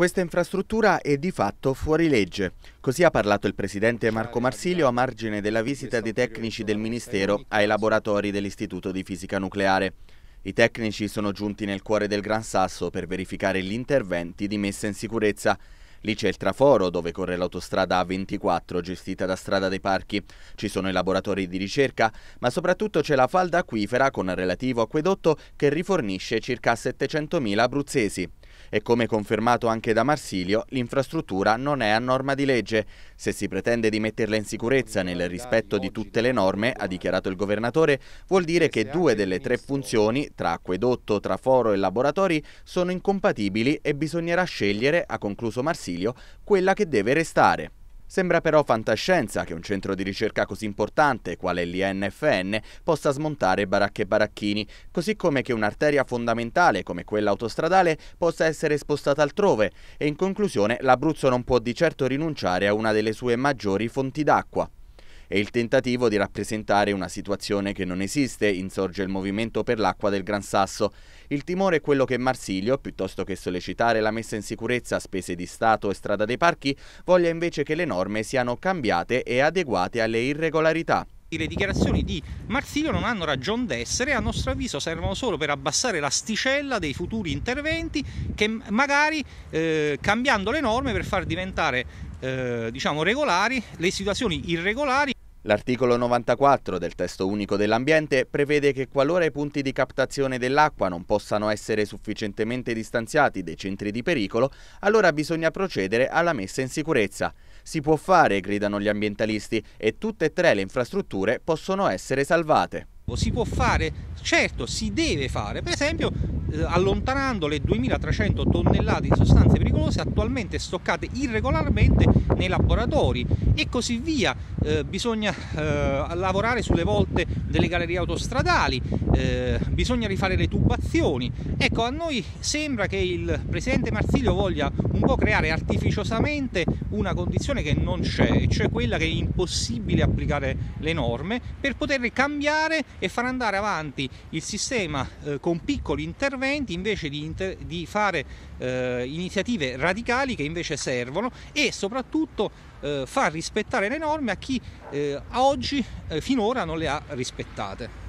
Questa infrastruttura è di fatto fuori legge. Così ha parlato il presidente Marco Marsilio a margine della visita dei tecnici del Ministero ai laboratori dell'Istituto di Fisica Nucleare. I tecnici sono giunti nel cuore del Gran Sasso per verificare gli interventi di messa in sicurezza. Lì c'è il traforo dove corre l'autostrada A24 gestita da Strada dei Parchi. Ci sono i laboratori di ricerca, ma soprattutto c'è la falda acquifera con relativo acquedotto che rifornisce circa 700.000 abruzzesi. E come confermato anche da Marsilio, l'infrastruttura non è a norma di legge. Se si pretende di metterla in sicurezza nel rispetto di tutte le norme, ha dichiarato il governatore, vuol dire che due delle tre funzioni, tra acquedotto, traforo e laboratori, sono incompatibili e bisognerà scegliere, ha concluso Marsilio, quella che deve restare. Sembra però fantascienza che un centro di ricerca così importante quale l'INFN possa smontare baracche e baracchini, così come che un'arteria fondamentale come quella autostradale possa essere spostata altrove e in conclusione l'Abruzzo non può di certo rinunciare a una delle sue maggiori fonti d'acqua. È il tentativo di rappresentare una situazione che non esiste, insorge il movimento per l'acqua del Gran Sasso. Il timore è quello che Marsilio, piuttosto che sollecitare la messa in sicurezza a spese di Stato e strada dei parchi, voglia invece che le norme siano cambiate e adeguate alle irregolarità le dichiarazioni di Marsilio non hanno ragione d'essere, a nostro avviso servono solo per abbassare l'asticella dei futuri interventi che magari eh, cambiando le norme per far diventare eh, diciamo regolari le situazioni irregolari L'articolo 94 del testo unico dell'ambiente prevede che qualora i punti di captazione dell'acqua non possano essere sufficientemente distanziati dai centri di pericolo, allora bisogna procedere alla messa in sicurezza. Si può fare, gridano gli ambientalisti, e tutte e tre le infrastrutture possono essere salvate. Si può fare, certo si deve fare, per esempio eh, allontanando le 2300 tonnellate di sostanze pericolose attualmente stoccate irregolarmente nei laboratori e così via. Eh, bisogna eh, lavorare sulle volte delle gallerie autostradali, eh, bisogna rifare le tubazioni. Ecco, a noi sembra che il presidente Marsilio voglia un po' creare artificiosamente una condizione che non c'è, cioè quella che è impossibile applicare le norme per poter cambiare e far andare avanti il sistema eh, con piccoli interventi interventi invece di, inter- di fare eh, iniziative radicali che invece servono e soprattutto eh, far rispettare le norme a chi eh, oggi eh, finora non le ha rispettate.